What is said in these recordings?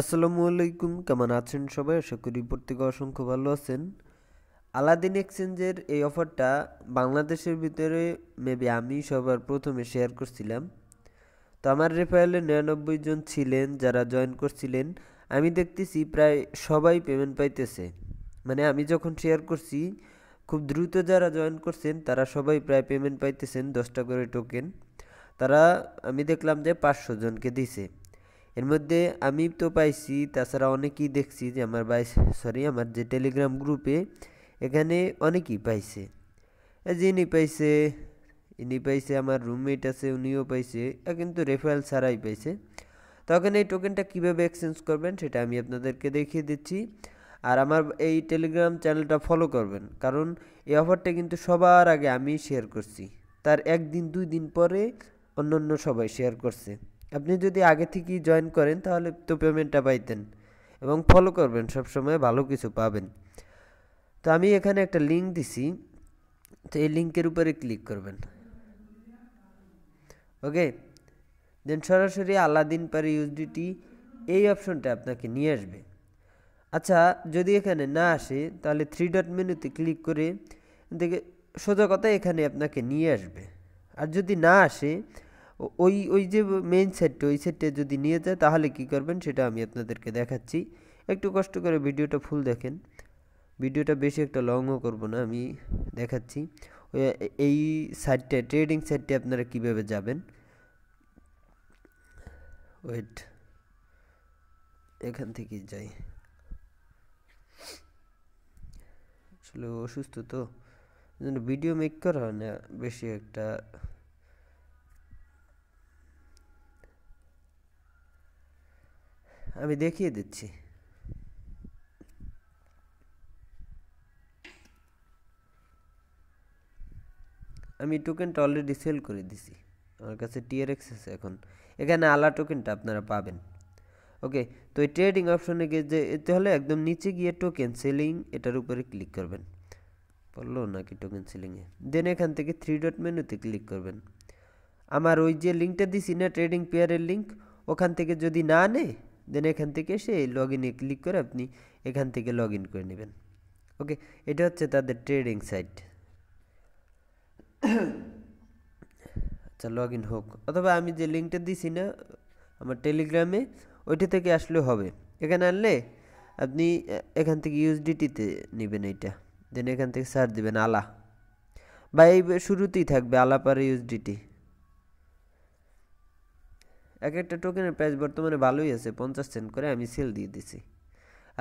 আসসালামু আলাইকুম কেমন আছেন সবাই আশা করি প্রত্যেকে অসংখ্য ভালো আছেন আলাদিন এক্সচেঞ্জের এই অফারটা বাংলাদেশের ভিতরে মেবি আমি সবার প্রথমে শেয়ার করছিলাম তো আমার রেফারেলে নিরানব্বই জন ছিলেন যারা জয়েন করছিলেন আমি দেখতেছি প্রায় সবাই পেমেন্ট পাইতেছে মানে আমি যখন শেয়ার করছি খুব দ্রুত যারা জয়েন করছেন তারা সবাই প্রায় পেমেন্ট পাইতেছেন দশটা করে টোকেন তারা আমি দেখলাম যে পাঁচশো জনকে দিছে এর মধ্যে আমি তো পাইছি তাছাড়া অনেকেই দেখছি যে আমার বাই সরি আমার যে টেলিগ্রাম গ্রুপে এখানে অনেকেই পাইছে যিনি পাইছে ইনি পাইছে আমার রুমমেট আছে উনিও পাইছে কিন্তু রেফারেল ছাড়াই পাইছে তখন এই টোকেনটা কীভাবে এক্সচেঞ্জ করবেন সেটা আমি আপনাদেরকে দেখিয়ে দিচ্ছি আর আমার এই টেলিগ্রাম চ্যানেলটা ফলো করবেন কারণ এই অফারটা কিন্তু সবার আগে আমি শেয়ার করছি তার একদিন দুই দিন পরে অন্য অন্য সবাই শেয়ার করছে আপনি যদি আগে থেকেই জয়েন করেন তাহলে তো পেমেন্টটা পাইতেন এবং ফলো করবেন সবসময় ভালো কিছু পাবেন তো আমি এখানে একটা লিঙ্ক দিছি তো এই লিঙ্কের উপরে ক্লিক করবেন ওকে দেন সরাসরি আলাদিন পার ইউজডিটি এই অপশনটা আপনাকে নিয়ে আসবে আচ্ছা যদি এখানে না আসে তাহলে থ্রি ডট মেনুতে ক্লিক করে দেখে সোজা কথা এখানে আপনাকে নিয়ে আসবে আর যদি না আসে ওই ওই যে মেইন সেটটা ওই সেটটা যদি নিয়ে যায় তাহলে কি করবেন সেটা আমি আপনাদেরকে দেখাচ্ছি একটু কষ্ট করে ভিডিওটা ফুল দেখেন ভিডিওটা বেশি একটা লংও করব না আমি দেখাচ্ছি এই সাইডটা ট্রেডিং সাইডটি আপনারা কিভাবে যাবেন ওয়েট এখান থেকে যাই আসলে অসুস্থ তো ভিডিও মেক করা হয় না বেশি একটা আমি দেখিয়ে দিচ্ছি আমি টোকেনটা অলরেডি সেল করে দিছি আমার কাছে টিআরএক্স আছে এখন এখানে আলা টোকেনটা আপনারা পাবেন ওকে তো এই ট্রেডিং অপশনে গিয়ে যে তাহলে একদম নিচে গিয়ে টোকেন সেলিং এটার উপরে ক্লিক করবেন বললো নাকি টোকেন সেলিংয়ে দেন এখান থেকে থ্রি ডট মেনুতে ক্লিক করবেন আমার ওই যে লিঙ্কটা দিছি না ট্রেডিং পেয়ারের লিঙ্ক ওখান থেকে যদি না নেয় দেন এখান থেকে এসে লগ ইনে ক্লিক করে আপনি এখান থেকে লগ ইন করে নেবেন ওকে এটা হচ্ছে তাদের ট্রেডিং সাইট আচ্ছা লগ ইন হোক অথবা আমি যে লিঙ্কটা দিছি না আমার টেলিগ্রামে ওইটা থেকে আসলে হবে এখানে আনলে আপনি এখান থেকে ইউএসডিটিতে নেবেন এইটা দেন এখান থেকে সার্চ দেবেন আলা বা এই শুরুতেই থাকবে আলাপার ইউএসডিটি এক একটা টোকেনের প্রাইস বর্তমানে ভালোই আছে পঞ্চাশ সেন্ট করে আমি সেল দিয়ে দিছি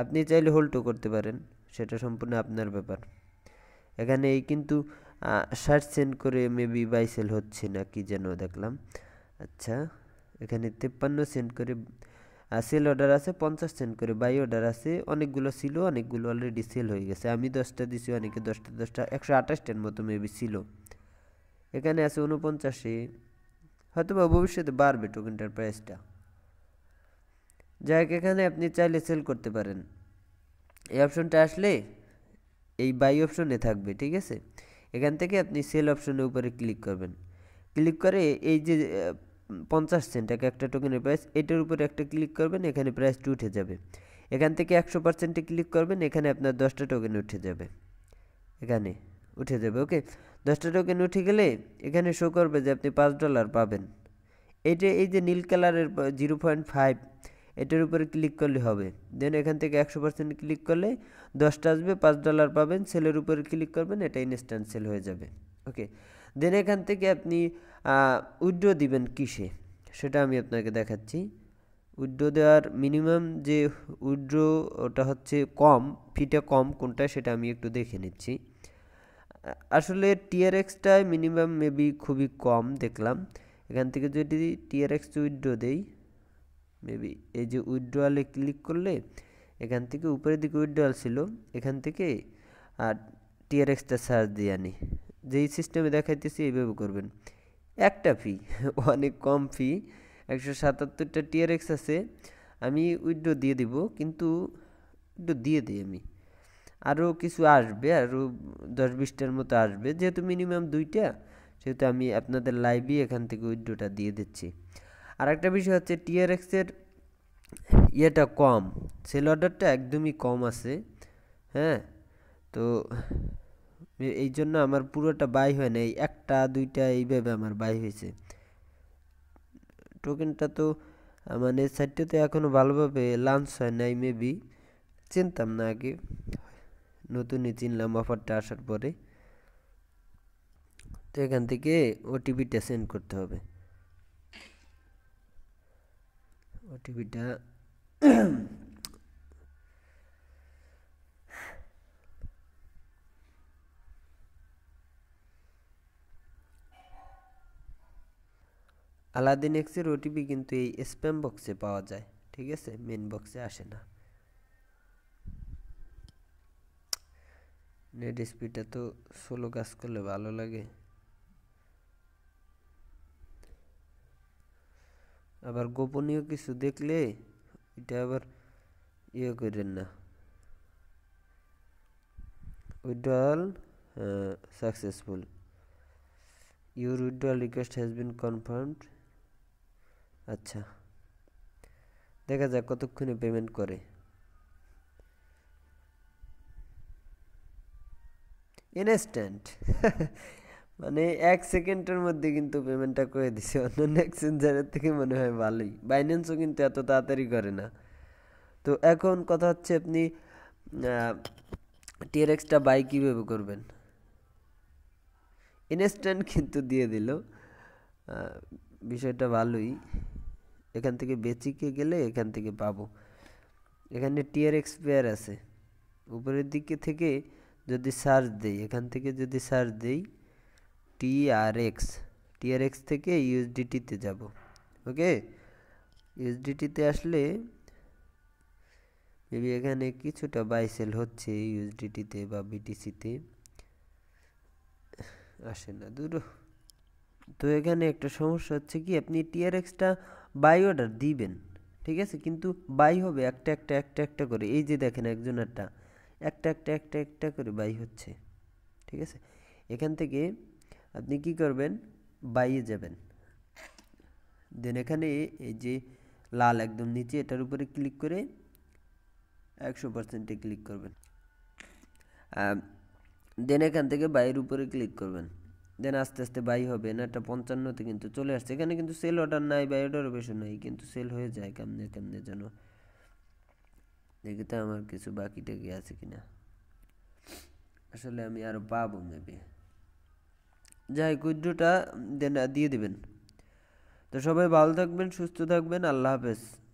আপনি চাইলে হোল্ডও করতে পারেন সেটা সম্পূর্ণ আপনার ব্যাপার এখানে এই কিন্তু ষাট সেন্ট করে মেবি বাই সেল হচ্ছে না কি যেন দেখলাম আচ্ছা এখানে তেপ্পান্ন সেন্ট করে সেল অর্ডার আছে পঞ্চাশ সেন্ট করে বাই অর্ডার আছে অনেকগুলো ছিল অনেকগুলো অলরেডি সেল হয়ে গেছে আমি দশটা দিছি অনেকে দশটা দশটা একশো আঠাশটার মতো মেবি ছিল এখানে আছে উনপঞ্চাশে হয়তো বা ভবিষ্যতে বাড়বে টোকেনটার প্রাইসটা যাই হোক এখানে আপনি চাইলে সেল করতে পারেন এই অপশনটা আসলে এই বাই অপশনে থাকবে ঠিক আছে এখান থেকে আপনি সেল অপশনের উপরে ক্লিক করবেন ক্লিক করে এই যে পঞ্চাশ সেন্ট এক একটা টোকেনের প্রাইস এটার উপরে একটা ক্লিক করবেন এখানে প্রাইসটা উঠে যাবে এখান থেকে একশো পার্সেন্টে ক্লিক করবেন এখানে আপনার দশটা টোকেন উঠে যাবে এখানে উঠে যাবে ওকে দশটা টোকেন উঠে গেলে এখানে শো করবে যে আপনি পাঁচ ডলার পাবেন এটা এই যে নীল কালারের জিরো পয়েন্ট ফাইভ এটার উপরে ক্লিক করলে হবে দেন এখান থেকে একশো পার্সেন্ট ক্লিক করলে দশটা আসবে পাঁচ ডলার পাবেন সেলের উপরে ক্লিক করবেন এটা ইনস্ট্যান্ট সেল হয়ে যাবে ওকে দেন এখান থেকে আপনি উইড্রো দিবেন কিসে সেটা আমি আপনাকে দেখাচ্ছি উইড্রো দেওয়ার মিনিমাম যে উইড্রো ওটা হচ্ছে কম ফিটা কম কোনটা সেটা আমি একটু দেখে নিচ্ছি আসলে টিআরএক্সটা মিনিমাম মেবি খুবই কম দেখলাম এখান থেকে যদি টিআরএক্স উইড্রো দেই মেবি এই যে উইড্রোয়ালে ক্লিক করলে এখান থেকে উপরের দিকে উইড্রোয়াল ছিল এখান থেকে আর টিআরএক্সটা সার্চ দিয়ে আনি যেই সিস্টেমে দেখাইতেছি এইভাবে করবেন একটা ফি অনেক কম ফি একশো সাতাত্তরটা টিআরএক্স আছে আমি উইড্রো দিয়ে দিব কিন্তু উইড্রো দিয়ে দিই আমি আরও কিছু আসবে আরও দশ বিশটার মতো আসবে যেহেতু মিনিমাম দুইটা সেহেতু আমি আপনাদের লাইভই এখান থেকে উইডোটা দিয়ে দিচ্ছি আর একটা বিষয় হচ্ছে টিআরএক্সের ইয়েটা কম সেল অর্ডারটা একদমই কম আছে হ্যাঁ তো এই জন্য আমার পুরোটা বাই হয় না এই একটা দুইটা এইভাবে আমার বাই হয়েছে টোকেনটা তো মানে তো এখনও ভালোভাবে লাঞ্চ হয় নাই মেবি চিনতাম না আগে নতুন এই চিনলাম অফারটা আসার পরে তো এখান থেকে ওটিপিটা সেন্ড করতে হবে ওটিপিটা আলাদিন এক্সের ওটিপি কিন্তু এই স্প্যাম বক্সে পাওয়া যায় ঠিক আছে মেন বক্সে আসে না নেট স্পিডটা তো সোলো কাজ করলে ভালো লাগে আবার গোপনীয় কিছু দেখলে এটা আবার ইয়ে করেন না withdrawal successful your withdrawal request has been confirmed আচ্ছা দেখা যাক কতক্ষণে পেমেন্ট করে ইনস্ট্যান্ট মানে এক সেকেন্ডের মধ্যে কিন্তু পেমেন্টটা করে দিছে অন্যান্য এক্সচেঞ্জারের থেকে মনে হয় ভালোই বাইন্যান্সও কিন্তু এত তাড়াতাড়ি করে না তো এখন কথা হচ্ছে আপনি টিএরএক্সটা বাই কীভাবে করবেন ইনস্ট্যান্ট কিন্তু দিয়ে দিল বিষয়টা ভালোই এখান থেকে বেচিকে গেলে এখান থেকে পাবো এখানে টিআরএক্স পেয়ার আছে উপরের দিকে থেকে যদি সার্চ দিই এখান থেকে যদি সার্চ দিই টিআরএক্স টিআরএক্স থেকে ইউএসডিটিতে যাব ওকে ইউএসডিটিতে আসলে মেবি এখানে কিছুটা বাইসেল হচ্ছে ইউএসডিটিতে বা বিটিসিতে আসে না দূর তো এখানে একটা সমস্যা হচ্ছে কি আপনি টিআরএক্সটা বাই অর্ডার দিবেন ঠিক আছে কিন্তু বাই হবে একটা একটা একটা একটা করে এই যে দেখেন একজনেরটা একটা একটা একটা একটা করে বাই হচ্ছে ঠিক আছে এখান থেকে আপনি কি করবেন বাইয়ে যাবেন দেন এখানে এই যে লাল একদম নিচে এটার উপরে ক্লিক করে একশো পার্সেন্টে ক্লিক করবেন দেন এখান থেকে বাইয়ের উপরে ক্লিক করবেন দেন আস্তে আস্তে বাই হবে না এটা পঞ্চান্নতে কিন্তু চলে আসছে এখানে কিন্তু সেল অর্ডার নাই বাই অর্ডার বেশি নাই কিন্তু সেল হয়ে যায় কেমনে কেমনে যেন দেখিতে তো আমার কিছু বাকি টাকি আছে কিনা আসলে আমি আরো পাবো মেবি যাই কুদ্রটা দেন দিয়ে দেবেন তো সবাই ভালো থাকবেন সুস্থ থাকবেন আল্লাহ হাফেজ